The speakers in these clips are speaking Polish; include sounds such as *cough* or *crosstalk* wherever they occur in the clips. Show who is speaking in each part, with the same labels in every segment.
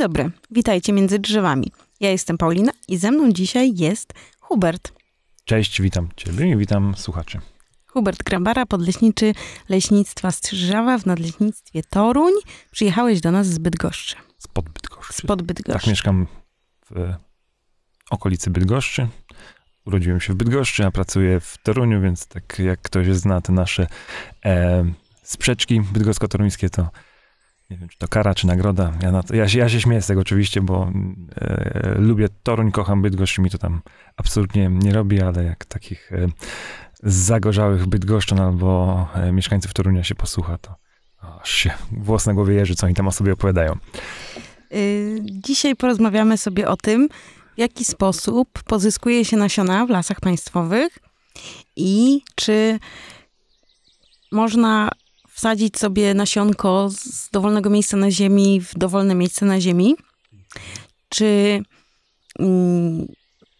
Speaker 1: dobry, witajcie między drzewami. Ja jestem Paulina i ze mną dzisiaj jest Hubert.
Speaker 2: Cześć, witam Ciebie i witam słuchaczy.
Speaker 1: Hubert Grabara, podleśniczy Leśnictwa Strzyżawa w Nadleśnictwie Toruń. Przyjechałeś do nas z Bydgoszczy. Z pod Bydgoszczy. Z pod Bydgoszczy.
Speaker 2: Tak, mieszkam w e, okolicy Bydgoszczy. Urodziłem się w Bydgoszczy, a pracuję w Toruniu, więc tak jak ktoś zna te nasze e, sprzeczki bydgosko-toruńskie, to nie wiem, czy to kara, czy nagroda. Ja, na to, ja, się, ja się śmieję z tego oczywiście, bo e, lubię Toruń, kocham Bydgoszcz, mi to tam absolutnie nie robi, ale jak takich e, zagorzałych Bydgoszczan albo e, mieszkańców Torunia się posłucha, to aż się włos na głowie jeży, co oni tam o sobie opowiadają.
Speaker 1: Y, dzisiaj porozmawiamy sobie o tym, w jaki sposób pozyskuje się nasiona w lasach państwowych i czy można wsadzić sobie nasionko z dowolnego miejsca na ziemi w dowolne miejsce na ziemi? Czy. Mm,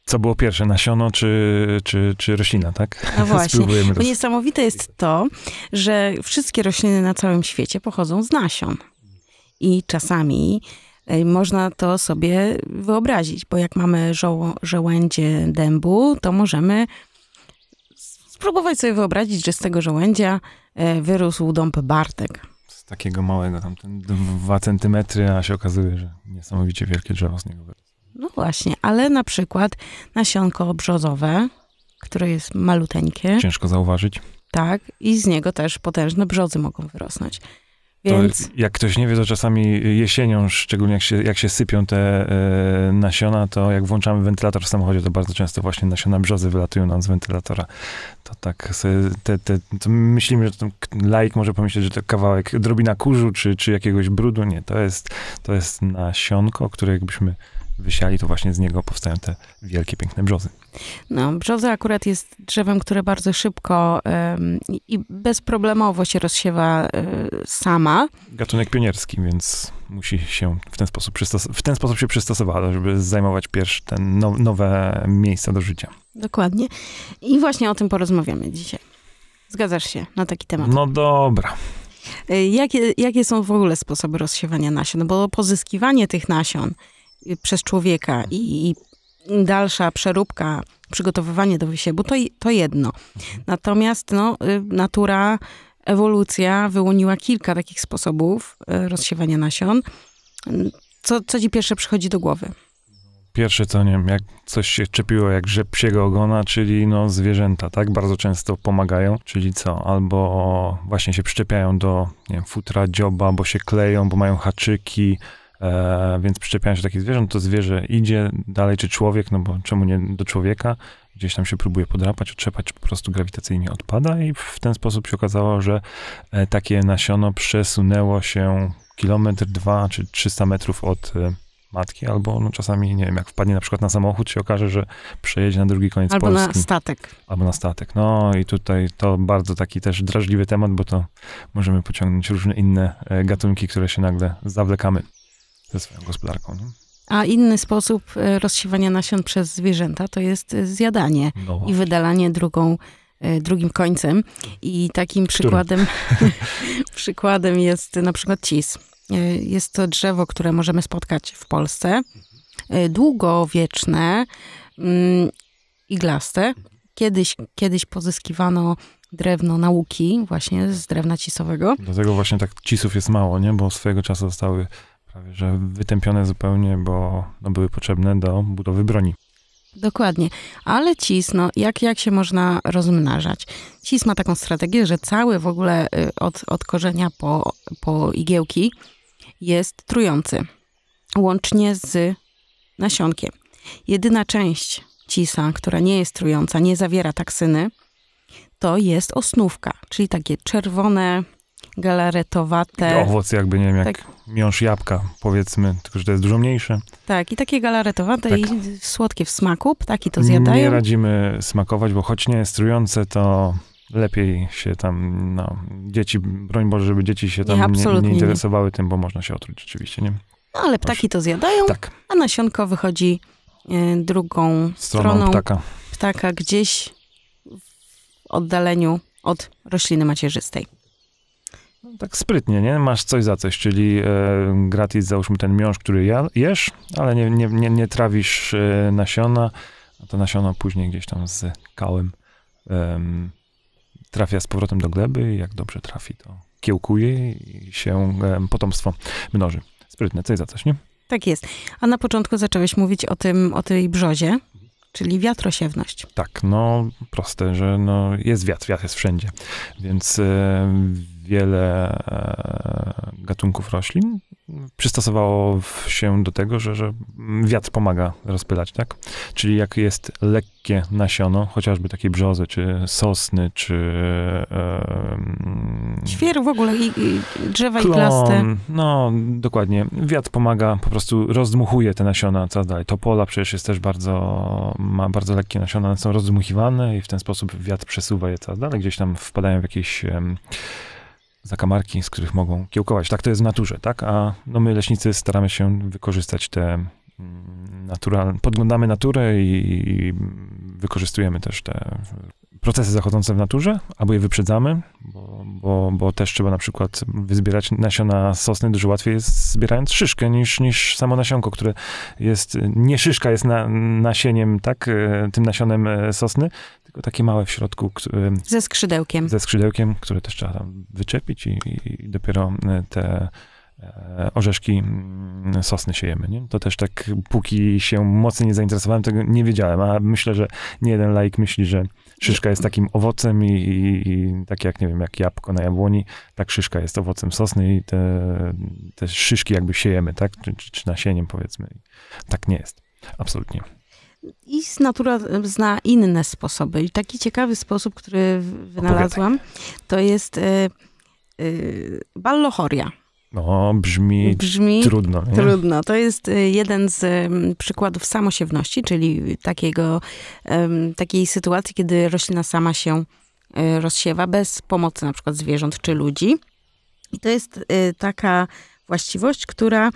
Speaker 2: co było pierwsze, nasiono czy, czy, czy roślina, tak? No *laughs* właśnie. Bo
Speaker 1: niesamowite jest to, że wszystkie rośliny na całym świecie pochodzą z nasion. I czasami e, można to sobie wyobrazić, bo jak mamy żołędzie dębu, to możemy spróbować sobie wyobrazić, że z tego żołędzia E, wyrósł dąb Bartek.
Speaker 2: Z takiego małego, tam ten dwa centymetry, a się okazuje, że niesamowicie wielkie drzewo z niego wyrósł.
Speaker 1: No właśnie, ale na przykład nasionko brzozowe, które jest maluteńkie.
Speaker 2: Ciężko zauważyć.
Speaker 1: Tak, i z niego też potężne brzozy mogą wyrosnąć.
Speaker 2: Więc... To jak ktoś nie wie, to czasami jesienią, szczególnie jak się, jak się sypią te e, nasiona, to jak włączamy wentylator w samochodzie, to bardzo często właśnie nasiona brzozy wylatują nam z wentylatora. To tak sobie, te, te, myślimy, że to like może pomyśleć, że to kawałek drobina kurzu czy, czy jakiegoś brudu. Nie, to jest, to jest nasionko, które jakbyśmy wysiali, to właśnie z niego powstają te wielkie, piękne brzozy.
Speaker 1: No, brzoza akurat jest drzewem, które bardzo szybko y, i bezproblemowo się rozsiewa y, sama.
Speaker 2: Gatunek pionierski, więc musi się w ten sposób, przystos- w ten sposób się przystosowała, żeby zajmować pierwsze te no nowe miejsca do życia.
Speaker 1: Dokładnie. I właśnie o tym porozmawiamy dzisiaj. Zgadzasz się na taki temat?
Speaker 2: No dobra.
Speaker 1: E, jakie, jakie są w ogóle sposoby rozsiewania nasion? Bo pozyskiwanie tych nasion Y, przez człowieka i, i dalsza przeróbka, przygotowywanie do wysiewu, to, to jedno. Natomiast no, y, natura, ewolucja wyłoniła kilka takich sposobów y, rozsiewania nasion. Co, co ci pierwsze przychodzi do głowy?
Speaker 2: Pierwsze co, nie wiem, jak coś się czepiło jak rzep psiego ogona, czyli no zwierzęta, tak? Bardzo często pomagają, czyli co? Albo właśnie się przyczepiają do, nie wiem, futra, dzioba, bo się kleją, bo mają haczyki, E, więc przyczepiają się takich zwierząt, to zwierzę idzie dalej, czy człowiek, no bo czemu nie do człowieka, gdzieś tam się próbuje podrapać, otrzepać, po prostu grawitacyjnie odpada i w ten sposób się okazało, że e, takie nasiono przesunęło się kilometr, dwa czy 300 metrów od e, matki, albo no czasami, nie wiem, jak wpadnie na przykład na samochód, się okaże, że przejedzie na drugi koniec albo Polski. Albo na statek. Albo na statek. No i tutaj to bardzo taki też drażliwy temat, bo to możemy pociągnąć różne inne e, gatunki, które się nagle zawlekamy ze swoją gospodarką. Nie?
Speaker 1: A inny sposób e, rozsiewania nasion przez zwierzęta to jest e, zjadanie no i wydalanie drugą, e, drugim końcem. I takim przykładem, *laughs* *laughs* przykładem jest na przykład cis. Jest to drzewo, które możemy spotkać w Polsce. Długowieczne, mm, iglaste. Kiedyś, kiedyś pozyskiwano drewno nauki właśnie z drewna cisowego.
Speaker 2: Dlatego właśnie tak cisów jest mało, nie? Bo swojego czasu zostały prawie że wytępione zupełnie, bo no, były potrzebne do budowy broni.
Speaker 1: Dokładnie. Ale cis, no, jak, jak się można rozmnażać? Cis ma taką strategię, że cały w ogóle y, od, od korzenia po, po igiełki jest trujący, łącznie z nasionkiem. Jedyna część cisa, która nie jest trująca, nie zawiera taksyny, to jest osnówka, czyli takie czerwone, galaretowate. Owoc
Speaker 2: jakby, nie wiem, tak. jak miąż jabłka, powiedzmy, tylko że to jest dużo mniejsze.
Speaker 1: Tak, i takie galaretowate tak. i słodkie w smaku, ptaki to zjadają. Nie
Speaker 2: radzimy smakować, bo choć nie jest trujące, to lepiej się tam, no, dzieci, broń Boże, żeby dzieci się tam nie, nie, nie interesowały nie. tym, bo można się otruć oczywiście nie? No, ale ptaki to zjadają,
Speaker 1: tak. a nasionko wychodzi y, drugą stroną, stroną ptaka. ptaka gdzieś w oddaleniu od rośliny macierzystej
Speaker 2: tak sprytnie, nie? Masz coś za coś, czyli e, gratis załóżmy ten miąższ, który ja, jesz, ale nie, nie, nie, nie trawisz e, nasiona, a to nasiona później gdzieś tam z kałem e, trafia z powrotem do gleby i jak dobrze trafi, to kiełkuje i się potomstwo mnoży. Sprytne, coś za coś, nie?
Speaker 1: Tak jest. A na początku zacząłeś mówić o tym, o tej brzozie, czyli wiatrosiewność.
Speaker 2: Tak, no proste, że no, jest wiatr, wiatr jest wszędzie, więc wiele e, gatunków roślin przystosowało się do tego, że, że wiatr pomaga rozpylać, tak? Czyli jak jest lekkie nasiono, chociażby takiej brzozy, czy sosny, czy... E, mm,
Speaker 1: Świer w ogóle, i, i drzewa klon,
Speaker 2: No, dokładnie. Wiatr pomaga, po prostu rozdmuchuje te nasiona, co dalej. Topola przecież jest też bardzo, ma bardzo lekkie nasiona, one są rozdmuchiwane i w ten sposób wiatr przesuwa je, co dalej. Gdzieś tam wpadają w jakieś... E, zakamarki, z których mogą kiełkować. Tak to jest w naturze, tak? A no my leśnicy staramy się wykorzystać te mm, naturalne, podglądamy naturę i, i wykorzystujemy też te procesy zachodzące w naturze, albo je wyprzedzamy, bo, bo, bo też trzeba na przykład wyzbierać nasiona sosny, dużo łatwiej jest zbierając szyszkę niż, niż samo nasionko, które jest, nie szyszka jest na, nasieniem, tak, e, tym nasionem e, sosny, tylko takie małe w środku. ze skrzydełkiem. Ze skrzydełkiem, które też trzeba tam wyczepić i, i dopiero te e, orzeszki sosny siejemy. Nie? To też tak, póki się mocno nie zainteresowałem, tego nie wiedziałem, a myślę, że nie jeden laik myśli, że szyszka jest takim owocem i, i, i tak jak, nie wiem, jak jabłko na jabłoni, tak szyszka jest owocem sosny i te, te szyszki jakby siejemy, tak? Czy, czy, czy nasieniem powiedzmy. Tak nie jest. Absolutnie.
Speaker 1: I natura zna inne sposoby. I taki ciekawy sposób, który wynalazłam, to jest y, e, y, e, ballochoria.
Speaker 2: No, brzmi, brzmi trudno. Nie? Trudno.
Speaker 1: To jest e, jeden z przykładów samosiewności, czyli takiego, um, takiej sytuacji, kiedy roślina sama się rozsiewa bez pomocy na przykład zwierząt czy ludzi. I to jest taka właściwość, która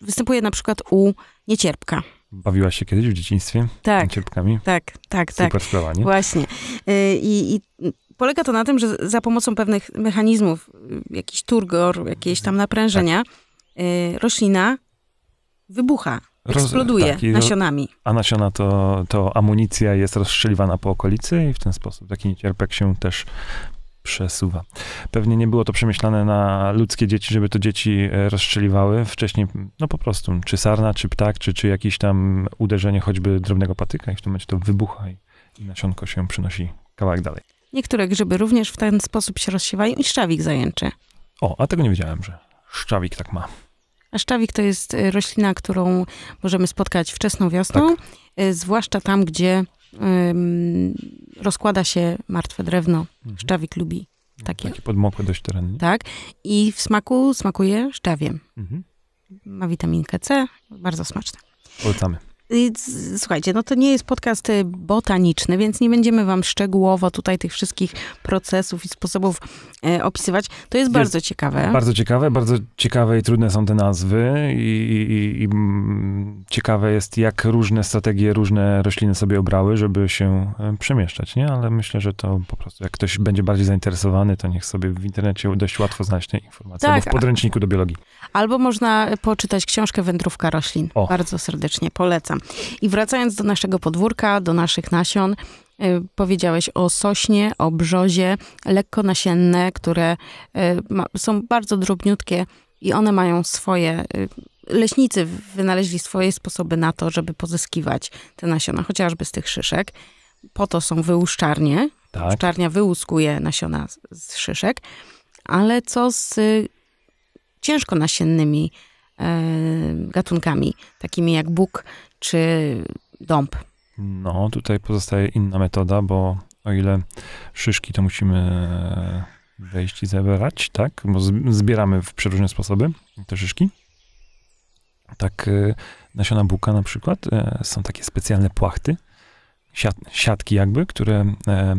Speaker 1: występuje na przykład u niecierpka.
Speaker 2: Bawiłaś się kiedyś w dzieciństwie? Tak. Cierpkami?
Speaker 1: Tak, tak, Super tak. Super sprawa, nie? Właśnie. Y, I, i polega to na tym, że za pomocą pewnych mechanizmów, y, jakiś turgor, jakieś tam naprężenia, tak. Y, roślina wybucha, eksploduje Roz, tak, nasionami.
Speaker 2: A nasiona to, to amunicja jest rozstrzeliwana po okolicy i w ten sposób taki niecierpek się też przesuwa. Pewnie nie było to przemyślane na ludzkie dzieci, żeby to dzieci e, rozstrzeliwały. Wcześniej, no po prostu, czy sarna, czy ptak, czy, czy jakieś tam uderzenie choćby drobnego patyka i w tym momencie to wybucha i, i nasionko się przynosi kawałek dalej.
Speaker 1: Niektóre grzyby również w ten sposób się rozsiewają i szczawik zajęczy.
Speaker 2: O, a tego nie wiedziałem, że szczawik tak ma.
Speaker 1: A szczawik to jest e, roślina, którą możemy spotkać wczesną wiosną, tak. E, zwłaszcza tam, gdzie rozkłada się martwe drewno. Mhm. Szczawik lubi
Speaker 2: takie. Takie podmokłe dość tereny.
Speaker 1: Tak. I w smaku smakuje szczawiem. Mhm. Ma witaminkę C, bardzo smaczne. Polecamy. Słuchajcie, no to nie jest podcast y, botaniczny, więc nie będziemy wam szczegółowo tutaj tych wszystkich procesów i sposobów y, opisywać. To jest, jest bardzo ciekawe. Bardzo
Speaker 2: ciekawe, bardzo ciekawe i trudne są te nazwy i, i, i mm, ciekawe jest, jak różne strategie, różne rośliny sobie obrały, żeby się e, przemieszczać, nie? Ale myślę, że to po prostu, jak ktoś będzie bardziej zainteresowany, to niech sobie w internecie dość łatwo znaleźć te informacje, tak. albo w tak. podręczniku do biologii.
Speaker 1: Albo można poczytać książkę Wędrówka roślin. O. Bardzo serdecznie polecam. I wracając do naszego podwórka, do naszych nasion, y, powiedziałeś o sośnie, o brzozie, lekko nasienne, które y, są bardzo drobniutkie i one mają swoje. Y, leśnicy wynaleźli swoje sposoby na to, żeby pozyskiwać te nasiona, chociażby z tych szyszek. Po to są wyłuszczarnie. Tak. wyłuskuje nasiona z szyszek. Ale co z ciężko nasiennymi gatunkami, takimi jak Bóg, czy
Speaker 2: dąb? No, tutaj pozostaje inna metoda, bo o ile szyszki to musimy wejść i zebrać, tak? Bo zbieramy w przeróżne sposoby te szyszki. Tak, y, nasiona buka na przykład, y, są takie specjalne płachty, siat, siatki jakby, które e,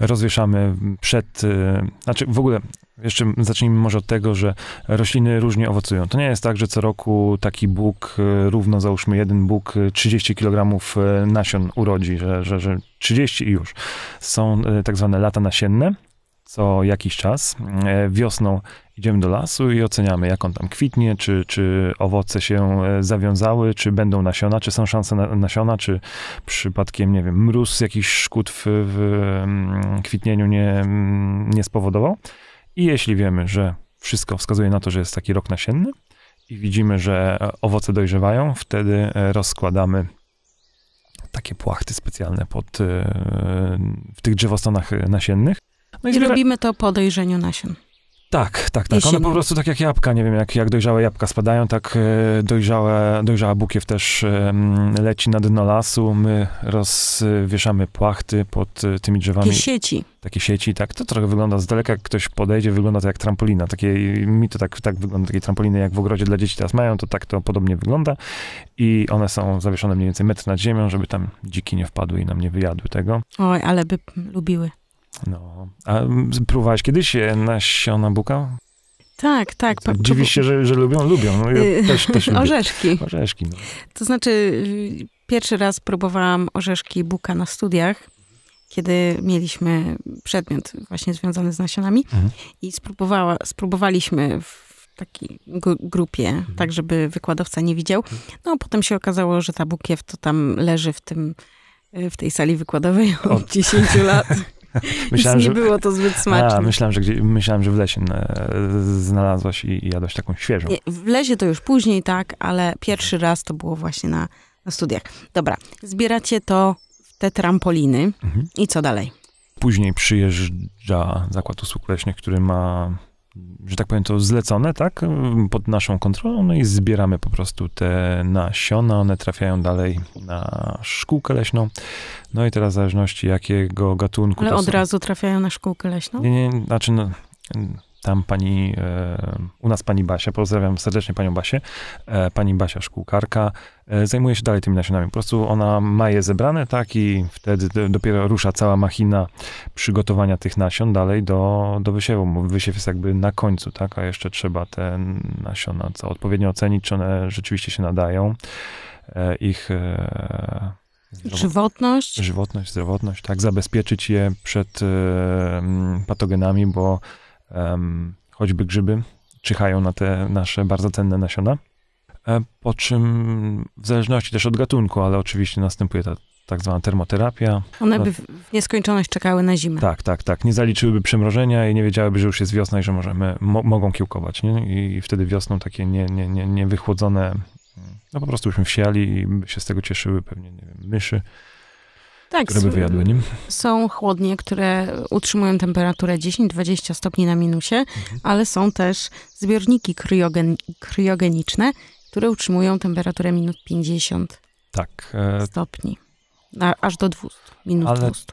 Speaker 2: rozwieszamy przed, y, znaczy w ogóle jeszcze zacznijmy może od tego, że rośliny różnie owocują. To nie jest tak, że co roku taki Bóg, e, równo załóżmy jeden Bóg, 30 e, kg e, nasion urodzi, że, że, że 30 i już. Są tak zwane lata nasienne, co jakiś czas. Wiosną idziemy do lasu i oceniamy, jak on tam kwitnie, czy, czy owoce się zawiązały, czy będą nasiona, czy są szanse na, nasiona, czy przypadkiem, nie wiem, mróz jakichś szkód w, w mm, kwitnieniu nie, mm, nie spowodował. I jeśli wiemy, że wszystko wskazuje na to, że jest taki rok nasienny i widzimy, że owoce dojrzewają, wtedy e, rozkładamy takie płachty specjalne pod, e, w tych drzewostanach e, nasiennych. No i, I zbiera... robimy
Speaker 1: to po dojrzeniu nasion.
Speaker 2: Tak, tak, tak. One po prostu tak jak jabłka, nie wiem, jak, jak dojrzałe jabłka spadają, tak e, dojrzałe, dojrzała bukiew też leci na dno lasu. My rozwieszamy płachty pod e, tymi drzewami. Takie sieci. Takie sieci, tak. To trochę wygląda z daleka, jak ktoś podejdzie, wygląda to jak trampolina. Takie, mi to tak, tak wygląda, takie trampoliny jak w ogrodzie dla dzieci teraz mają, to tak to podobnie wygląda. I one są zawieszone mniej więcej metr nad ziemią, żeby tam dziki nie wpadły i nam nie wyjadły tego.
Speaker 1: Oj, ale by lubiły.
Speaker 2: No, a próbowałeś kiedyś e, nasiona buka?
Speaker 1: Tak, tak. Oczywiście,
Speaker 2: że, że lubią? Lubią. No, ja y, też, też *laughs* lubię. Orzeszki. Orzeszki. No.
Speaker 1: To znaczy, pierwszy raz próbowałam orzeszki buka na studiach, kiedy mieliśmy przedmiot właśnie związany z nasionami mhm. i spróbowała, spróbowaliśmy w takiej grupie, mhm. tak żeby wykładowca nie widział. No, potem się okazało, że ta bukiew to tam leży w tym w tej sali wykładowej od, od 10 lat. *laughs* myślałem, nie było to zbyt smaczne. A,
Speaker 2: myślałem, że gdzie, myślałem, że w lesie e, znalazłaś i, i jadłaś taką świeżą. Nie,
Speaker 1: w lesie to już później, tak, ale pierwszy mhm. raz to było właśnie na, na studiach. Dobra, zbieracie to w te trampoliny mhm. i co dalej?
Speaker 2: Później przyjeżdża zakład usług leśnych, który ma że tak powiem, to zlecone, tak, pod naszą kontrolą, no i zbieramy po prostu te nasiona, one trafiają dalej na szkółkę leśną, no i teraz w zależności jakiego gatunku... Ale od są... razu
Speaker 1: trafiają na szkółkę leśną? Nie,
Speaker 2: nie, znaczy no, tam pani, e, u nas pani Basia, pozdrawiam serdecznie panią Basię, e, pani Basia szkółkarka, E, zajmuje się dalej tymi nasionami. Po prostu ona ma je zebrane, tak, i wtedy dopiero rusza cała machina przygotowania tych nasion dalej do, do wysiewu. Wysiew jest jakby na końcu, tak, a jeszcze trzeba te nasiona co odpowiednio ocenić, czy one rzeczywiście się nadają. E, ich e, Żywotność. Żywotność, zdrowotność, tak. Zabezpieczyć je przed patogenami, bo choćby grzyby czyhają na te nasze bardzo cenne nasiona. E, po czym w zależności też od gatunku, ale oczywiście następuje ta tak zwana termoterapia. One no by
Speaker 1: w nieskończoność czekały na zimę.
Speaker 2: Tak, tak, tak. Nie zaliczyłyby przymrożenia i nie wiedziałyby, że już jest wiosna i że możemy, mo mogą kiełkować. Nie? I wtedy wiosną takie niewychłodzone, nie, nie, nie wychłodzone, no po prostu byśmy wsiali i by się z tego cieszyły pewnie, nie wiem, myszy. Tak, które by wyjadły nim.
Speaker 1: Są chłodnie, które utrzymują temperaturę 10-20 stopni na minusie, mhm. ale są też zbiorniki kryogen kryogeniczne, które utrzymują temperaturę minut 50
Speaker 2: tak, e...
Speaker 1: stopni, aż do 200, minus Ale 200.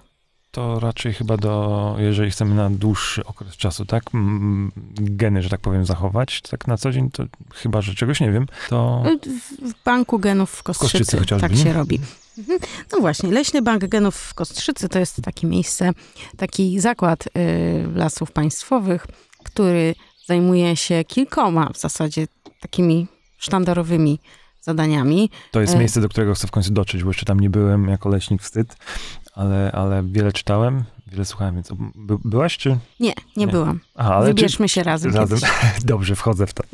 Speaker 2: To raczej chyba do, jeżeli chcemy na dłuższy okres czasu, tak, geny, że tak powiem, zachować, tak na co dzień, to chyba, że czegoś nie wiem, to... No,
Speaker 1: w banku genów w Kostrzycy, Kostrzycy tak chociażby. tak się robi. Mhm. Mhm. No właśnie, Leśny Bank Genów w Kostrzycy to jest takie miejsce, taki zakład y, lasów państwowych, który zajmuje się kilkoma w zasadzie takimi sztandarowymi zadaniami. To jest e, miejsce,
Speaker 2: do którego chcę w końcu dotrzeć, bo jeszcze tam nie byłem jako leśnik wstyd, ale, ale wiele czytałem, wiele słuchałem, więc by, byłaś czy? Nie, nie, nie. byłam. Aha, ale Wybierzmy czy... się razem. razem. *laughs* Dobrze, wchodzę w to. *laughs*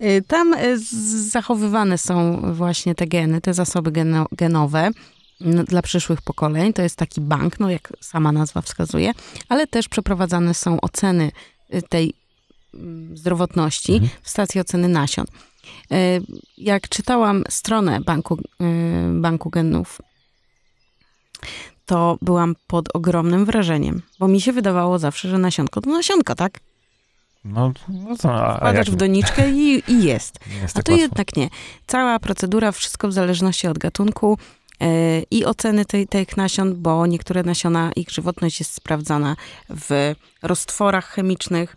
Speaker 1: E, tam e, zachowywane są właśnie te geny, te zasoby geno genowe dla przyszłych pokoleń. To jest taki bank, no jak sama nazwa wskazuje, ale też przeprowadzane są oceny y, tej mm, zdrowotności mhm. w stacji oceny nasion. E, jak czytałam stronę Banku, e, banku Genów, to byłam pod ogromnym wrażeniem, bo mi się wydawało zawsze, że nasionko to nasionko, tak?
Speaker 2: No, no co, a Wpadasz jak... w
Speaker 1: doniczkę i, i jest. jest a tak tu łatwo. jednak nie. Cała procedura, wszystko w zależności od gatunku yy, i oceny tej, tych nasion, bo niektóre nasiona, ich żywotność jest sprawdzana w roztworach chemicznych.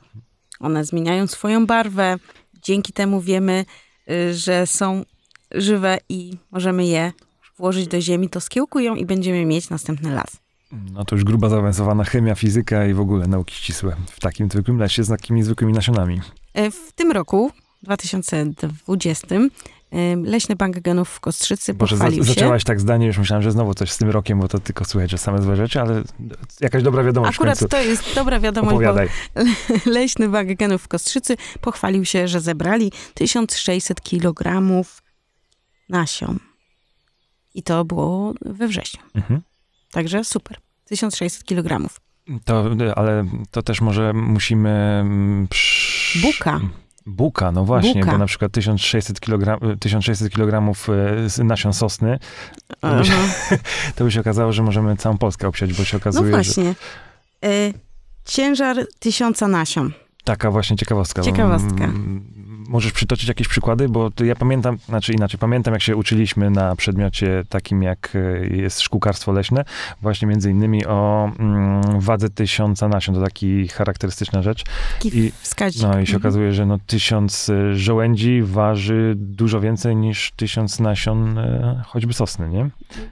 Speaker 1: One zmieniają swoją barwę, dzięki temu wiemy, y, że są żywe i możemy je włożyć do ziemi, to skiełkują i będziemy mieć następny las.
Speaker 2: No to już gruba zaawansowana chemia, fizyka i w ogóle nauki ścisłe w takim zwykłym lesie z takimi zwykłymi nasionami.
Speaker 1: Y, w tym roku, 2020, Leśny Bank Genów w Kostrzycy Boże, pochwalił za, Zaczęłaś
Speaker 2: tak zdanie, już myślałem, że znowu coś z tym rokiem, bo to tylko słychać, że same złe rzeczy, ale jakaś dobra wiadomość Akurat to jest
Speaker 1: dobra wiadomość, Opowiadaj. bo *laughs* Leśny Bank Genów w Kostrzycy pochwalił się, że zebrali 1600 kg nasion. I to było we wrześniu. Mhm. Także super. 1600 kg.
Speaker 2: To, ale to też może musimy... Mm, Buka. Buka, no właśnie, Buka. bo na przykład 1600 kg, 1600 kg nasion sosny, to by, się, *laughs* to by, się, okazało, że możemy całą Polskę obsiać, bo się no okazuje, No właśnie.
Speaker 1: Że... Y, ciężar tysiąca nasion.
Speaker 2: Taka właśnie ciekawostka. Ciekawostka. Mm, możesz przytoczyć jakieś przykłady? Bo ja pamiętam, znaczy inaczej, pamiętam jak się uczyliśmy na przedmiocie takim jak e, jest szkółkarstwo leśne, właśnie między innymi o mm, wadze tysiąca nasion, to taki charakterystyczna rzecz. I, wskaźnik. No i się mhm. okazuje, że no tysiąc e, żołędzi waży dużo więcej niż tysiąc nasion e, choćby sosny, nie?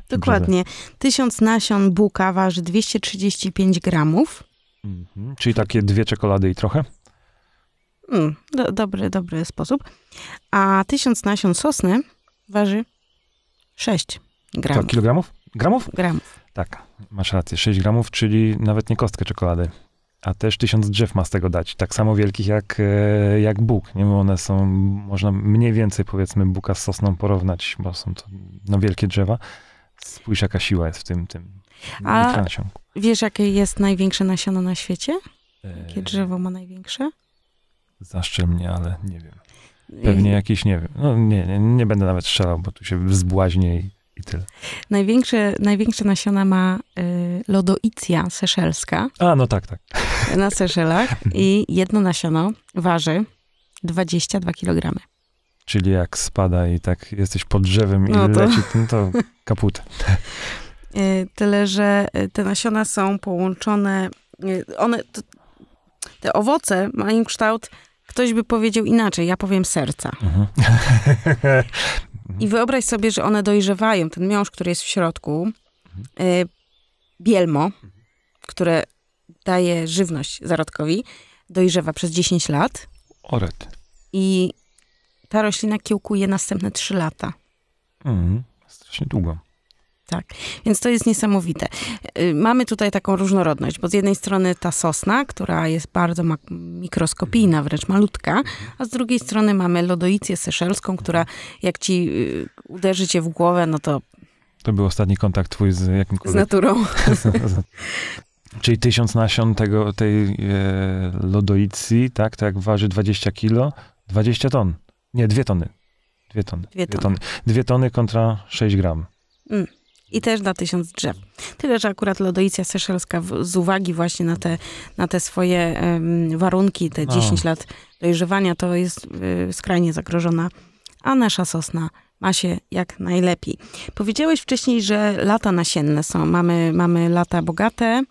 Speaker 2: Dokładnie.
Speaker 1: Tysiąc nasion buka waży 235 gramów.
Speaker 2: Mhm. Czyli takie dwie czekolady i trochę?
Speaker 1: Mm, do, dobry, dobry sposób. A tysiąc nasion sosny waży 6 gramów. To kilogramów? Gramów? Gramów.
Speaker 2: Tak, masz rację. 6 gramów, czyli nawet nie kostkę czekolady. A też tysiąc drzew ma z tego dać. Tak samo wielkich jak, e, jak Bóg. Nie bo one są, można mniej więcej powiedzmy Buka z sosną porównać, bo są to no, wielkie drzewa. Spójrz jaka siła jest w tym, tym A nasionku.
Speaker 1: wiesz jakie jest największe nasiono na świecie? E, jakie drzewo ma największe?
Speaker 2: zaszczy mnie, ale nie wiem. Pewnie jakiś, nie wiem. No nie, nie, nie będę nawet strzelał, bo tu się wzbłaźnie i, i tyle.
Speaker 1: Największe, największe nasiona ma y, lodoicja seszelska. A, no tak, tak. Na Seszelach. I jedno nasiono waży 22
Speaker 2: kg. Czyli jak spada i tak jesteś pod drzewem i no to... leci, no to kaput. *laughs*
Speaker 1: Y, tyle, że y, te nasiona są połączone, y, one, te owoce mają kształt Ktoś by powiedział inaczej, ja powiem serca.
Speaker 2: Mhm. I
Speaker 1: wyobraź sobie, że one dojrzewają. Ten miąższ, który jest w środku, mhm. y, bielmo, które daje żywność zarodkowi, dojrzewa przez 10 lat. Oret. I ta roślina kiełkuje następne 3 lata.
Speaker 2: Mhm. Strasznie długo.
Speaker 1: Tak, więc to jest niesamowite. Y, mamy tutaj taką różnorodność, bo z jednej strony ta sosna, która jest bardzo mikroskopijna, wręcz malutka, a z drugiej strony mamy lodoicję seszelską, która jak ci y, uderzy cię w głowę, no to...
Speaker 2: To był ostatni kontakt twój z jakimkolwiek... Z naturą. *laughs* Czyli tysiąc nasion tego, tej e, lodoicji, tak, tak, waży 20 kilo, 20 ton. Nie, dwie tony. Dwie tony. Dwie tony. Dwie tony, dwie tony kontra 6 gram.
Speaker 1: Mm i też na tysiąc drzew. Tyle, że akurat lodoicja seszelska w, z uwagi właśnie na te, na te swoje um, warunki, te no. 10 lat dojrzewania, to jest y, skrajnie zagrożona, a nasza sosna ma się jak najlepiej. Powiedziałeś wcześniej, że lata nasienne są. Mamy, mamy lata bogate,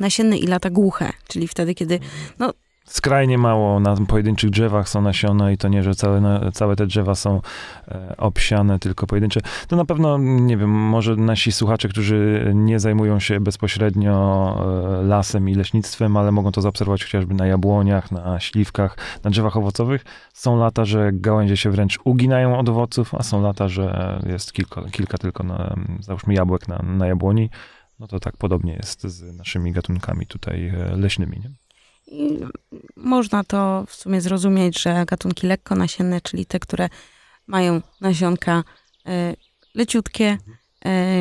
Speaker 1: nasienne i lata głuche, czyli wtedy, kiedy no,
Speaker 2: skrajnie mało na pojedynczych drzewach są nasiona i to nie, że całe, całe te drzewa są e, obsiane, tylko pojedyncze. To na pewno, nie wiem, może nasi słuchacze, którzy nie zajmują się bezpośrednio e, lasem i leśnictwem, ale mogą to zaobserwować chociażby na jabłoniach, na śliwkach, na drzewach owocowych. Są lata, że gałęzie się wręcz uginają od owoców, a są lata, że jest kilka, kilka tylko, na, załóżmy, jabłek na, na jabłoni. No to tak podobnie jest z naszymi gatunkami tutaj e, leśnymi. Nie? I
Speaker 1: można to w sumie zrozumieć, że gatunki lekko nasienne, czyli te, które mają nasionka e, leciutkie, e,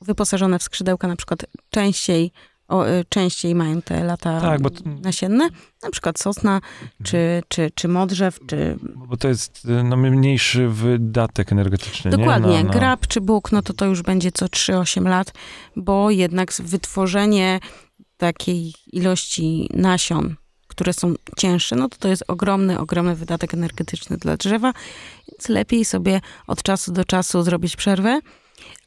Speaker 1: wyposażone w skrzydełka na przykład częściej, o, e, częściej mają te lata tak, bo... nasienne, na przykład sosna, mhm. czy, czy, czy modrzew, czy...
Speaker 2: No bo to jest no, mniejszy wydatek energetyczny, Dokładnie. grap,
Speaker 1: Grab czy Bóg, no to to już będzie co 3-8 lat, bo jednak wytworzenie takiej ilości nasion, które są cięższe, no to to jest ogromny, ogromny wydatek energetyczny dla drzewa, więc lepiej sobie od czasu do czasu zrobić przerwę.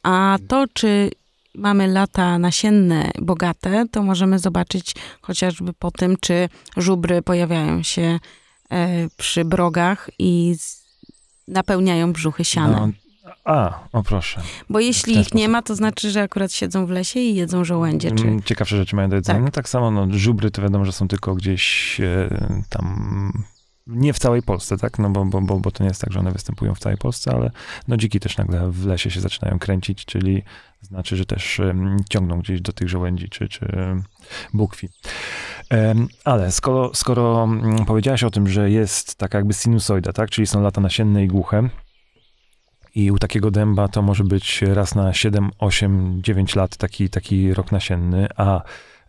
Speaker 1: A to, czy mamy lata nasienne bogate, to możemy zobaczyć chociażby po tym, czy żubry pojawiają się e, przy brogach i napełniają brzuchy sianem. No,
Speaker 2: a, o proszę.
Speaker 1: Bo jeśli ich sposób. nie ma, to znaczy, że akurat siedzą w lesie i jedzą żołędzie. Czy... Mm,
Speaker 2: ciekawsze rzeczy mają do jedzenia. Tak, no tak samo no, żubry to wiadomo, że są tylko gdzieś e, tam nie w całej Polsce, tak? No bo, bo, bo, bo to nie jest tak, że one występują w całej Polsce, ale no dziki też nagle w lesie się zaczynają kręcić, czyli znaczy, że też um, ciągną gdzieś do tych żołędzi czy, czy bukwi. Um, ale skoro, skoro mm, powiedziałaś o tym, że jest taka jakby sinusoida, tak? Czyli są lata nasienne i głuche, i u takiego dęba to może być raz na 7, 8, 9 lat taki, taki rok nasienny, a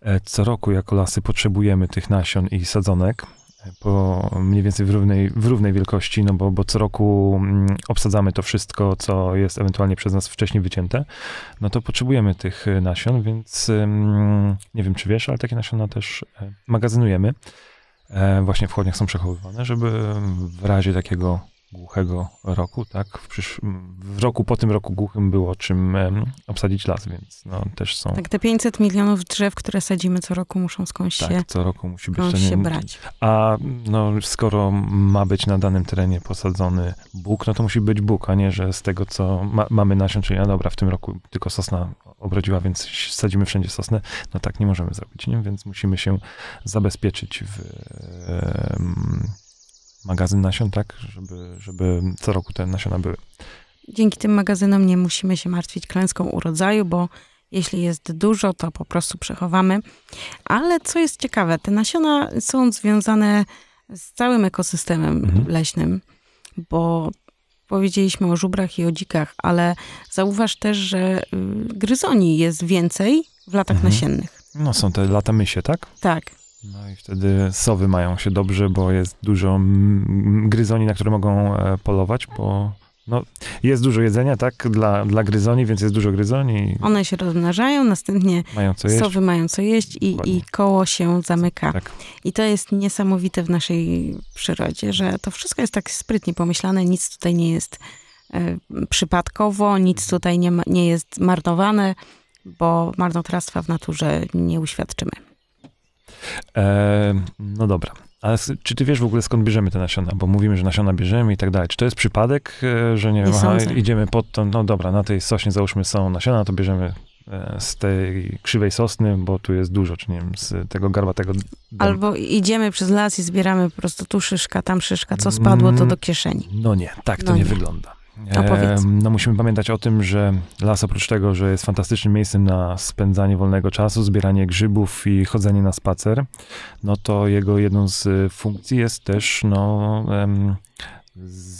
Speaker 2: e, co roku jako lasy potrzebujemy tych nasion i sadzonek e, po mniej więcej w równej, w równej wielkości, no bo, bo co roku mm, obsadzamy to wszystko, co jest ewentualnie przez nas wcześniej wycięte, no to potrzebujemy tych e, nasion, więc mm, nie wiem, czy wiesz, ale takie nasiona też magazynujemy. Właśnie w chłodniach są przechowywane, żeby w razie takiego głuchego roku, tak? W, przysz... w roku po tym roku głuchym było czym em, obsadzić las, więc no, też są... Tak,
Speaker 1: te 500 milionów drzew, które sadzimy co roku muszą skądś tak, się... co roku musi być... Ten... się brać.
Speaker 2: A no, skoro ma być na danym terenie posadzony Bóg, no to musi być Bóg, a nie, że z tego, co ma, mamy nasion, czyli no dobra, w tym roku tylko sosna obrodziła, więc sadzimy wszędzie sosnę, no tak nie możemy zrobić, nie? Więc musimy się zabezpieczyć w... Em, magazyn nasion, tak? Żeby, żeby co roku te nasiona były.
Speaker 1: Dzięki tym magazynom nie musimy się martwić klęską urodzaju, bo jeśli jest dużo, to po prostu przechowamy. Ale co jest ciekawe, te nasiona są związane z całym ekosystemem mhm. leśnym, bo powiedzieliśmy o żubrach i o dzikach, ale zauważ też, że y, gryzoni jest więcej w latach mhm. nasiennych.
Speaker 2: No są te lata mysie, tak? Tak. No i wtedy sowy mają się dobrze, bo jest dużo gryzoni, na które mogą e, polować, bo no, jest dużo jedzenia, tak, dla, dla gryzoni, więc jest dużo gryzoni.
Speaker 1: One się rozmnażają, następnie mają sowy mają co jeść i, i koło się zamyka. Tak. I to jest niesamowite w naszej przyrodzie, że to wszystko jest tak sprytnie pomyślane, nic tutaj nie jest e, przypadkowo, nic tutaj nie, ma, nie jest marnowane, bo marnotrawstwa w naturze nie uświadczymy.
Speaker 2: E, no dobra. Ale czy ty wiesz w ogóle skąd bierzemy te nasiona? Bo mówimy, że nasiona bierzemy i tak dalej. Czy to jest przypadek, e, że nie, nie wiem, aha, idziemy pod to, no dobra, na tej sośnie załóżmy są nasiona, to bierzemy e, z tej krzywej sosny, bo tu jest dużo, czy nie wiem, z tego garba, tego... Dom. Albo
Speaker 1: idziemy przez las i zbieramy po prostu tu szyszka, tam szyszka, co spadło, to mm. do kieszeni.
Speaker 2: No nie, tak to no nie, nie wygląda no musimy pamiętać o tym, że las oprócz tego, że jest fantastycznym miejscem na spędzanie wolnego czasu, zbieranie grzybów i chodzenie na spacer, no to jego jedną z y, funkcji jest też no,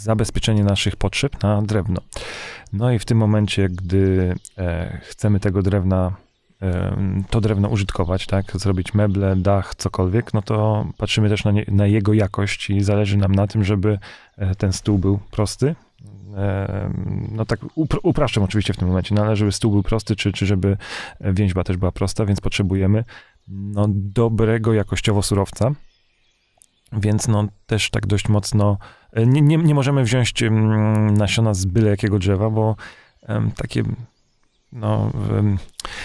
Speaker 2: zabezpieczenie naszych potrzeb na drewno. No i w tym momencie, gdy e, chcemy tego drewna to drewno użytkować, tak, zrobić meble, dach, cokolwiek, no to patrzymy też na, nie, na jego jakość i zależy nam na tym, żeby e, ten stół był prosty, no tak upraszczam oczywiście w tym momencie, no ale żeby stół był prosty, czy, czy żeby więźba też była prosta, więc potrzebujemy no, dobrego jakościowo surowca, więc no też tak dość mocno, nie, nie, nie możemy wziąć nasiona z byle jakiego drzewa, bo takie no,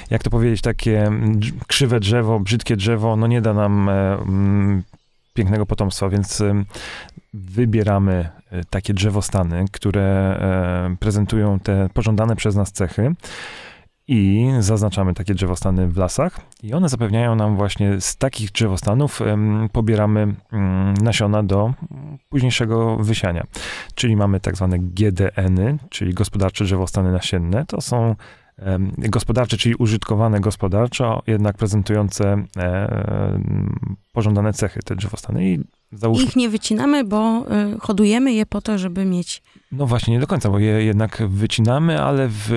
Speaker 2: jak to powiedzieć, takie krzywe drzewo, brzydkie drzewo, no nie da nam pięknego potomstwa, więc wybieramy e, takie drzewostany, które e, prezentują te pożądane przez nas cechy i zaznaczamy takie drzewostany w lasach i one zapewniają nam właśnie z takich drzewostanów pobieramy mm, nasiona do późniejszego wysiania. Czyli mamy tak zwane GDN-y, czyli gospodarcze drzewostany nasienne. To są gospodarcze, czyli użytkowane gospodarczo, jednak prezentujące pożądane cechy te drzewostany. I załóżmy... Ich
Speaker 1: nie wycinamy, bo y, hodujemy je po to, żeby mieć.
Speaker 2: No właśnie, nie do końca, bo je jednak wycinamy, ale w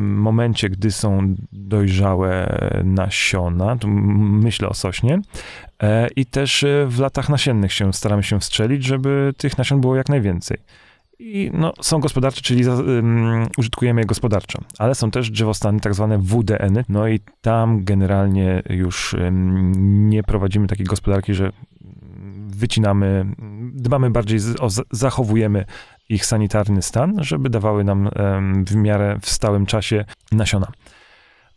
Speaker 2: momencie, gdy są dojrzałe nasiona, tu myślę o sośnie, e, i też e, w latach nasiennych się staramy się wstrzelić, żeby tych nasion było jak najwięcej i no, są gospodarcze, czyli za, um, użytkujemy je gospodarczo. Ale są też drzewostany, tak zwane WDN, -y. no i tam generalnie już um, nie prowadzimy takiej gospodarki, że wycinamy, dbamy bardziej o, zachowujemy ich sanitarny stan, żeby dawały nam um, w miarę w stałym czasie nasiona.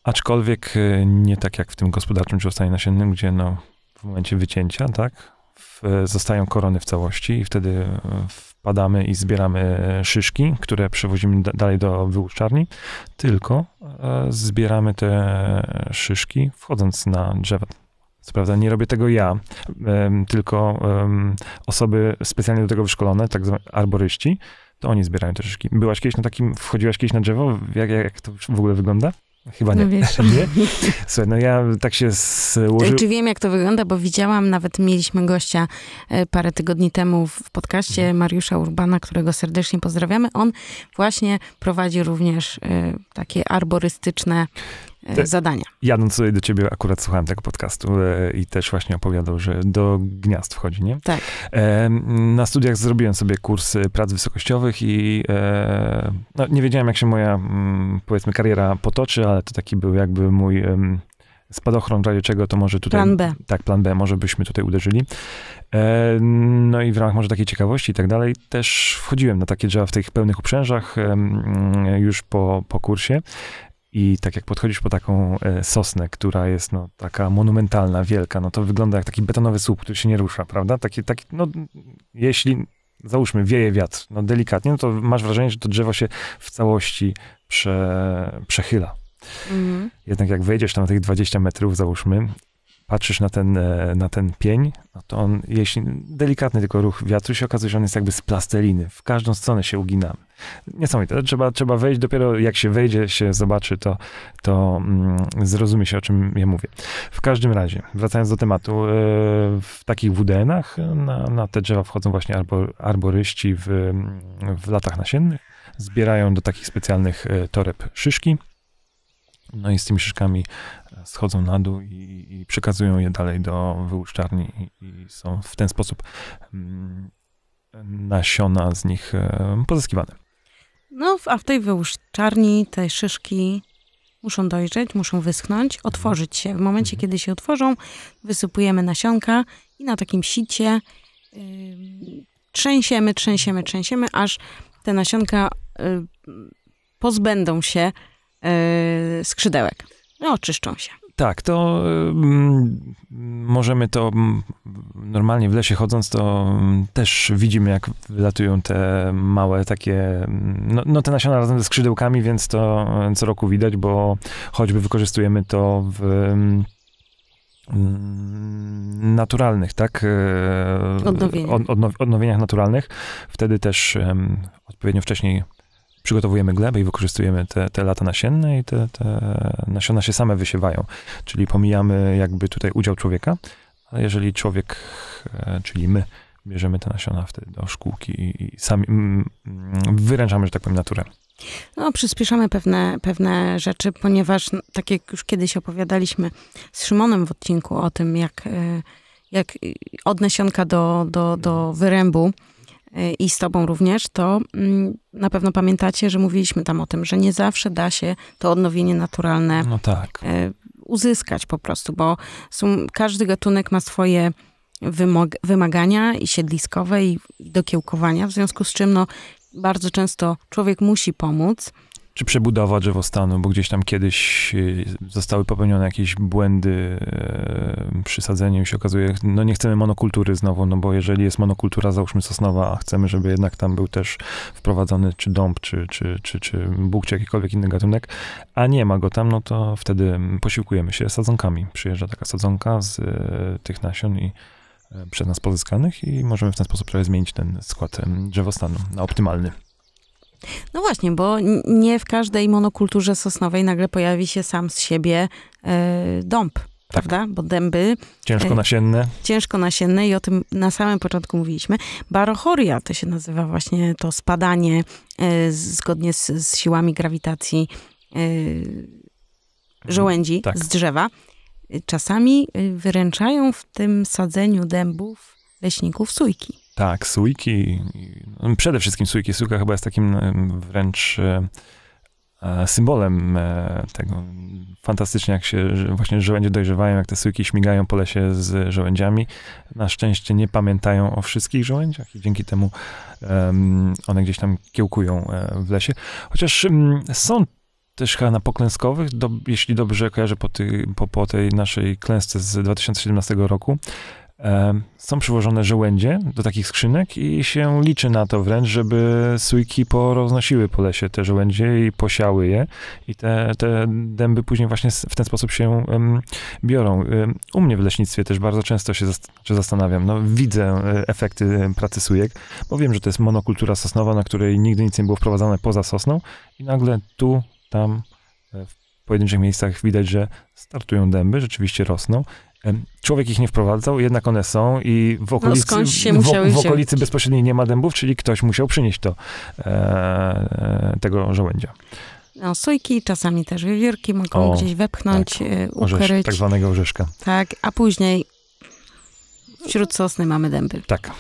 Speaker 2: Aczkolwiek y, nie tak jak w tym gospodarczym drzewostanie nasiennym, gdzie no, w momencie wycięcia, tak, w, zostają korony w całości i wtedy y, w padamy i zbieramy e, szyszki, które przewozimy dalej do wyłuszczarni, tylko e, zbieramy te e, szyszki wchodząc na drzewa. Co prawda nie robię tego ja, tylko osoby specjalnie do tego wyszkolone, tak zwani arboryści, to oni zbierają te szyszki. Byłaś kiedyś na takim, wchodziłaś kiedyś na drzewo? Jak, jak to w ogóle wygląda? Chyba no nie. No wiesz. *laughs* nie? Słuchaj, no ja tak się złożyłem. Czy
Speaker 1: wiem, jak to wygląda, bo widziałam, nawet mieliśmy gościa e, parę tygodni temu w podcaście mhm. Mariusza Urbana, którego serdecznie pozdrawiamy. On właśnie prowadzi również e, takie arborystyczne te, e, zadania.
Speaker 2: Jadąc tutaj do ciebie, akurat słuchałem tego podcastu e, i też właśnie opowiadał, że do gniazd wchodzi, nie? Tak. E, na studiach zrobiłem sobie kurs e, prac wysokościowych i e, no, nie wiedziałem, jak się moja, powiedzmy, kariera potoczy, ale to taki był jakby mój spadochron, w razie czego to może tutaj... Plan B. Tak, plan B, może byśmy tutaj uderzyli. E, no i w ramach może takiej ciekawości i tak dalej, też wchodziłem na takie drzewa w tych pełnych uprzężach już po, po kursie i tak jak podchodzisz po taką e, sosnę, która jest no, taka monumentalna, wielka, no to wygląda jak taki betonowy słup, który się nie rusza, prawda? Taki, taki, no, jeśli załóżmy wieje wiatr, no delikatnie, no to masz wrażenie, że to drzewo się w całości prze, przechyla. Mhm. Jednak jak wejdziesz tam na tych 20 metrów, załóżmy, patrzysz na ten, e, na ten pień, no to on, jeśli delikatny tylko ruch wiatru się okazuje, że on jest jakby z plasteliny. W każdą stronę się uginamy. Niesamowite. Trzeba, trzeba wejść, dopiero jak się wejdzie, się zobaczy, to, to mm, zrozumie się, o czym ja mówię. W każdym razie, wracając do tematu, e, w takich WDN-ach e, na, na te drzewa wchodzą właśnie arbor, arboryści w, mm, w latach nasiennych, zbierają do takich specjalnych toreb szyszki, no i z tymi szyszkami schodzą na dół i, i przekazują je dalej do wyłuszczarni i, i są w ten sposób mm, nasiona z nich e, pozyskiwane.
Speaker 1: No, a w tej wyłuszczarni te szyszki muszą dojrzeć, muszą wyschnąć, mhm. otworzyć się. W momencie, mhm. kiedy się otworzą, wysypujemy nasionka i na takim sicie y, trzęsiemy, trzęsiemy, trzęsiemy, aż te nasionka y, pozbędą się y, skrzydełek no, oczyszczą się.
Speaker 2: Tak, to mm, możemy to mm, normalnie w lesie chodząc, to mm, też widzimy, jak wylatują te małe takie, mm, no, no, te nasiona razem ze skrzydełkami, więc to co roku widać, bo choćby wykorzystujemy to w mm, naturalnych, tak? E, odnowieniach. Od, odnowieniach naturalnych. Wtedy też odpowiednio wcześniej przygotowujemy glebę i wykorzystujemy te, te lata nasienne i te, te nasiona się same wysiewają, czyli pomijamy jakby tutaj udział człowieka, ale jeżeli człowiek, e, czyli my, bierzemy te nasiona wtedy do szkółki i sami mm, mm, wyręczamy, że tak powiem, naturę.
Speaker 1: No, przyspieszamy pewne, pewne rzeczy, ponieważ no, tak jak już kiedyś opowiadaliśmy z Szymonem w odcinku o tym, jak, e, jak y, od nasionka do, do, do wyrębu, i z Tobą również, to mm, na pewno pamiętacie, że mówiliśmy tam o tym, że nie zawsze da się to odnowienie naturalne no tak. E, uzyskać po prostu, bo są, każdy gatunek ma swoje wymagania i siedliskowe, i dokiełkowania, w związku z czym no, bardzo często człowiek musi pomóc
Speaker 2: czy przebudowa drzewostanu, bo gdzieś tam kiedyś y, zostały popełnione jakieś błędy y, przy sadzeniu się okazuje, no nie chcemy monokultury znowu, no bo jeżeli jest monokultura załóżmy sosnowa, a chcemy, żeby jednak tam był też wprowadzony czy dąb, czy, czy, czy, czy bóg, czy jakikolwiek inny gatunek, a nie ma go tam, no to wtedy posiłkujemy się sadzonkami. Przyjeżdża taka sadzonka z y, tych nasion i przez nas pozyskanych i możemy w ten sposób trochę zmienić ten skład drzewostanu na optymalny.
Speaker 1: No właśnie, bo nie w każdej monokulturze sosnowej nagle pojawi się sam z siebie e, dąb. Tak. prawda? Bo dęby... Ciężko e, nasienne. ciężko nasienne i o tym na samym początku mówiliśmy. Barochoria to się nazywa właśnie to spadanie e, zgodnie z, z siłami grawitacji żołędzi tak. z drzewa. Czasami wyręczają w tym sadzeniu dębów leśników sójki.
Speaker 2: Tak, Suiki. No, przede wszystkim Suiki. Suika chyba jest takim wręcz e, e, symbolem e, tego. Fantastycznie, jak się właśnie żołędzie dojrzewają, jak te suiki śmigają po lesie z żołędziami. Na szczęście nie pamiętają o wszystkich żołędziach i dzięki temu one gdzieś tam kiełkują w lesie. Chociaż mm, są też chyba na poklęskowych, do, jeśli dobrze kojarzę po, ty, po, po tej naszej klęsce z 2017 roku, E, są przywożone żołędzie do takich skrzynek i się liczy na to wręcz, żeby sujki poroznosiły po lesie te żołędzie i posiały je i te, te dęby później właśnie w ten sposób się biorą. E, u mnie w leśnictwie też bardzo często się zastanawiam, no widzę e, efekty pracy sujek, bo wiem, że to jest monokultura sosnowa, na której nigdy nic nie było wprowadzane poza sosną i nagle tu, tam w pojedynczych miejscach widać, że startują dęby, rzeczywiście rosną Człowiek ich nie wprowadzał, jednak one są i w no, okolicy, no, w, w, okolicy bezpośredniej nie ma dębów, czyli ktoś musiał przynieść to, e, e tego żołędzia.
Speaker 1: No, sujki, czasami też wiewiórki mogą o, gdzieś wepchnąć, tak. E, Orzesz, ukryć. Tak
Speaker 2: zwanego orzeszka.
Speaker 1: Tak, a później wśród sosny mamy dęby.
Speaker 2: Tak.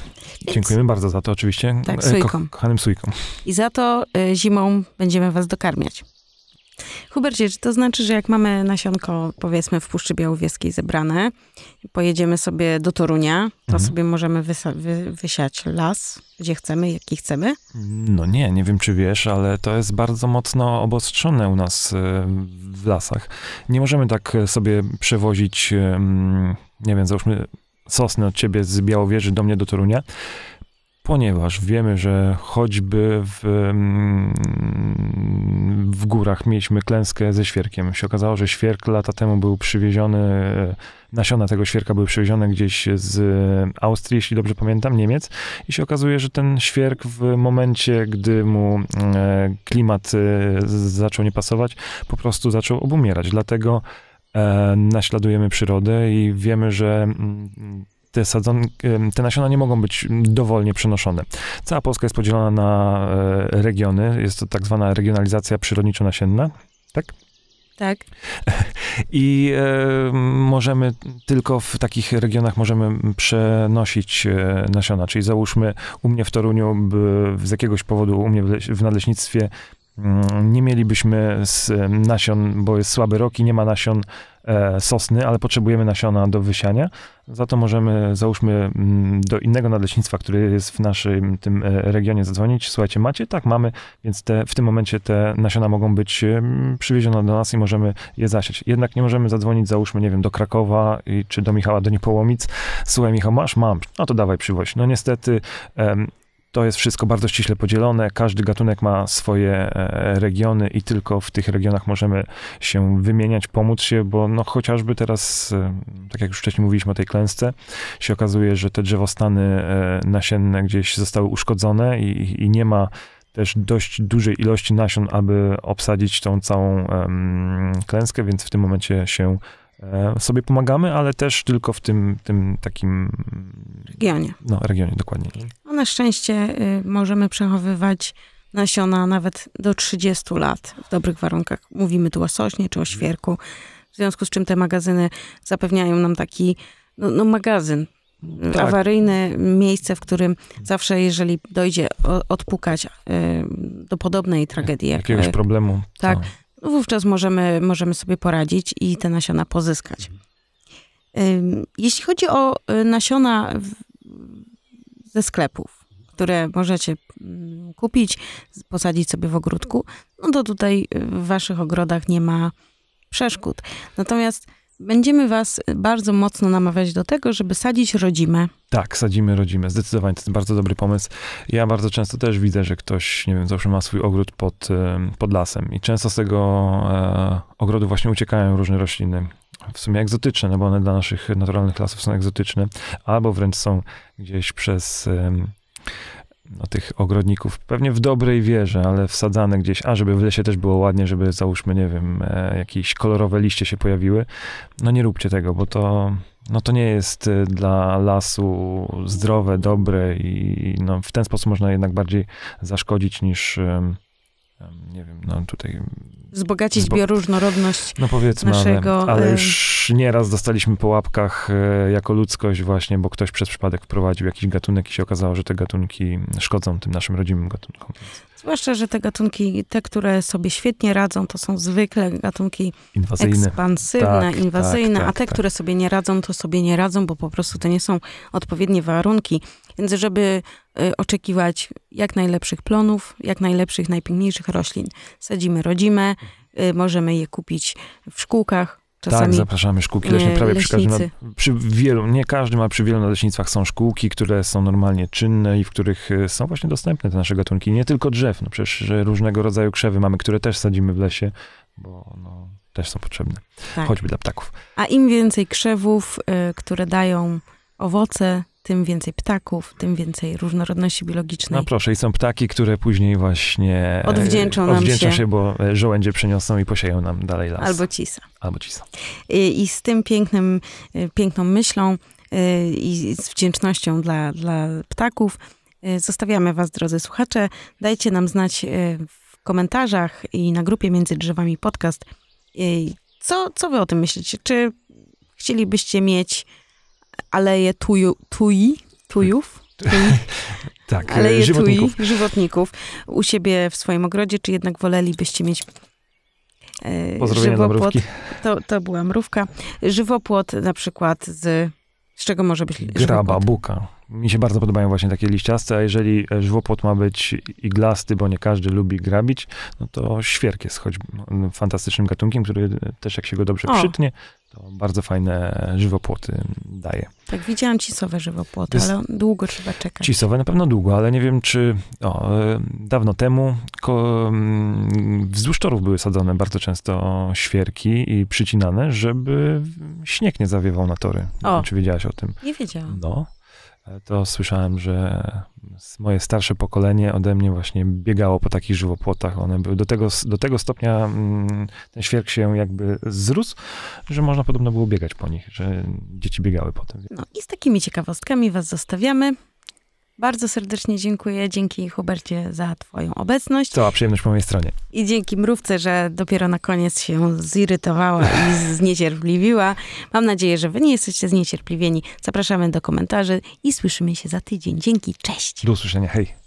Speaker 2: Więc... Dziękujemy bardzo za to oczywiście. Tak, e, Ko kochanym sujkom.
Speaker 1: I za to y, zimą będziemy was dokarmiać. Hubercie, czy to znaczy, że jak mamy nasionko, powiedzmy, w Puszczy Białowieskiej zebrane, pojedziemy sobie do Torunia, to mhm. sobie możemy wy wysiać las, gdzie chcemy, jaki chcemy?
Speaker 2: No nie, nie wiem, czy wiesz, ale to jest bardzo mocno obostrzone u nas e, w lasach. Nie możemy tak e, sobie przewozić, e, nie wiem, załóżmy sosny od ciebie z Białowieży do mnie do Torunia, ponieważ wiemy, że choćby w górach mieliśmy klęskę ze świerkiem. Się okazało, że świerk lata temu był przywieziony, e, nasiona tego świerka były przywiezione gdzieś z Austrii, jeśli dobrze pamiętam, Niemiec. I się okazuje, że ten świerk w momencie, gdy mu e, klimat e, zaczął nie pasować, po prostu zaczął obumierać. Dlatego naśladujemy przyrodę i wiemy, że mm, te, te nasiona nie mogą być dowolnie przenoszone. Cała Polska jest podzielona na e, regiony. Jest to tak zwana regionalizacja przyrodniczo-nasienna. Tak? Tak. *laughs* I e, możemy tylko w takich regionach możemy przenosić e, nasiona. Czyli załóżmy u mnie w Toruniu by, z jakiegoś powodu u mnie w, w nadleśnictwie m, mm, nie mielibyśmy z nasion, bo jest słaby rok i nie ma nasion E, sosny, ale potrzebujemy nasiona do wysiania. Za to możemy, załóżmy, mm, do innego nadleśnictwa, który jest w naszym tym e, regionie zadzwonić. Słuchajcie, macie? Tak, mamy, więc te, w tym momencie te nasiona mogą być e, przywiezione do nas i możemy je zasiać. Jednak nie możemy zadzwonić, załóżmy, nie wiem, do Krakowa czy do Michała, do Niepołomic. Słuchaj, Michał, masz? Mam. No to dawaj, przywoź. No niestety to jest wszystko bardzo ściśle podzielone. Każdy gatunek ma swoje e, regiony i tylko w tych regionach możemy się wymieniać, pomóc się, bo no chociażby teraz, e, tak jak już wcześniej mówiliśmy o tej klęsce, się okazuje, że te drzewostany e, nasienne gdzieś zostały uszkodzone i, i nie ma też dość dużej ilości nasion, aby obsadzić tą całą um, klęskę, więc w tym momencie się sobie pomagamy, ale też tylko w tym, tym takim regionie. No, regionie, dokładnie.
Speaker 1: Na szczęście y, możemy przechowywać nasiona nawet do 30 lat w dobrych warunkach. Mówimy tu o sośnie czy o świerku, w związku z czym te magazyny zapewniają nam taki no, no magazyn. Y, tak. Awaryjne miejsce, w którym zawsze, jeżeli dojdzie odpukać y, do podobnej tragedii. Jakiegoś jak, problemu. Tak, no wówczas możemy, możemy sobie poradzić i te nasiona pozyskać. Jeśli chodzi o nasiona ze sklepów, które możecie mm, kupić, posadzić sobie w ogródku, no to tutaj y, w waszych ogrodach nie ma przeszkód. Natomiast będziemy Was y, bardzo mocno namawiać do tego, żeby sadzić rodzime.
Speaker 2: Tak, sadzimy rodzime, zdecydowanie. To jest bardzo dobry pomysł. Ja bardzo często też widzę, że ktoś, nie wiem, zawsze ma swój ogród pod, y, pod lasem i często z tego e, ogrodu właśnie uciekają różne rośliny w sumie egzotyczne, no bo one dla naszych naturalnych lasów są egzotyczne, albo wręcz są gdzieś przez no, tych ogrodników, pewnie w dobrej wierze, ale wsadzane gdzieś, a żeby w lesie też było ładnie, żeby załóżmy, nie wiem, e, jakieś kolorowe liście się pojawiły. No nie róbcie tego, bo to, no, to nie jest e, dla lasu zdrowe, dobre i no, w ten sposób można jednak bardziej zaszkodzić niż nie wiem, no tutaj wzbogacić Zbog...
Speaker 1: bioróżnorodność no powiedzmy, naszego... Ale, ale y, już
Speaker 2: nieraz dostaliśmy po łapkach y, jako ludzkość właśnie, bo ktoś przez przypadek wprowadził jakiś gatunek i się okazało, że te gatunki szkodzą tym naszym rodzimym gatunkom.
Speaker 1: Zwłaszcza, że te gatunki, te, które sobie świetnie radzą, to są zwykle gatunki inwazyjne. ekspansywne, tak, inwazyjne, tak, tak, a te, tak, które tak. sobie nie radzą, to sobie nie radzą, bo po prostu to nie są odpowiednie warunki. Więc żeby y, oczekiwać jak najlepszych plonów, jak najlepszych, najpiękniejszych roślin. Sadzimy rodzime, y, możemy je kupić w szkółkach, Czasami tak, zapraszamy szkółki leśne. Y, prawie przy każdym,
Speaker 2: przy wielu, nie każdym, ale przy wielu leśnictwach są szkółki, które są normalnie czynne i w których są właśnie dostępne te nasze gatunki. Nie tylko drzew, no przecież różnego rodzaju krzewy mamy, które też sadzimy w lesie, bo no, też są potrzebne, tak. choćby dla ptaków.
Speaker 1: A im więcej krzewów, które dają owoce, tym więcej ptaków, tym więcej różnorodności biologicznej. No
Speaker 2: proszę, i są ptaki, które później właśnie e, odwdzięczą, nam odwdzięczą się. się, bo e, żołędzie przyniosą i posieją nam dalej las. Albo cisa. Albo cisa.
Speaker 1: I, i z tym pięknym, e, piękną myślą i z wdzięcznością dla, dla ptaków zostawiamy was, drodzy słuchacze. Dajcie nam znać w komentarzach i na grupie Między Drzewami Podcast, co, co wy o tym myślicie. Czy chcielibyście mieć Aleje tuju, Tui, Tujów? *laughs* tak, e, Aleje żywotników. Tui, żywotników u siebie w swoim ogrodzie, czy jednak wolelibyście mieć e, żywopłot? To, to była mrówka. Żywopłot na przykład z... Z czego może być żywopłot? Graba,
Speaker 2: buka. Mi się bardzo podobają właśnie takie liściaste, a jeżeli e, żywopłot ma być iglasty, bo nie każdy lubi grabić, no to świerk jest choć no, fantastycznym gatunkiem, który też jak się go dobrze o. przytnie, to bardzo fajne żywopłoty daje.
Speaker 1: Tak, widziałam cisowe żywopłoty, Jest... ale długo trzeba czekać.
Speaker 2: Cisowe na pewno długo, ale nie wiem, czy o, e, dawno temu ko... Mm, wzdłuż torów były sadzone bardzo często świerki i przycinane, żeby śnieg nie zawiewał na tory. Nie o. Wiem, czy wiedziałaś o tym? Nie wiedziałam. No, to słyszałem, że moje starsze pokolenie ode mnie właśnie biegało po takich żywopłotach. One były do tego, do tego stopnia mm, ten świerk się jakby zrósł, że można podobno było biegać po nich, że dzieci biegały tym.
Speaker 1: No i z takimi ciekawostkami was zostawiamy. Bardzo serdecznie dziękuję. Dzięki Hubercie za Twoją obecność.
Speaker 2: Cała przyjemność po mojej stronie.
Speaker 1: I dzięki mrówce, że dopiero na koniec się zirytowała i zniecierpliwiła. Mam nadzieję, że Wy nie jesteście zniecierpliwieni. Zapraszamy do komentarzy i słyszymy się za tydzień. Dzięki, cześć.
Speaker 2: Do usłyszenia, hej.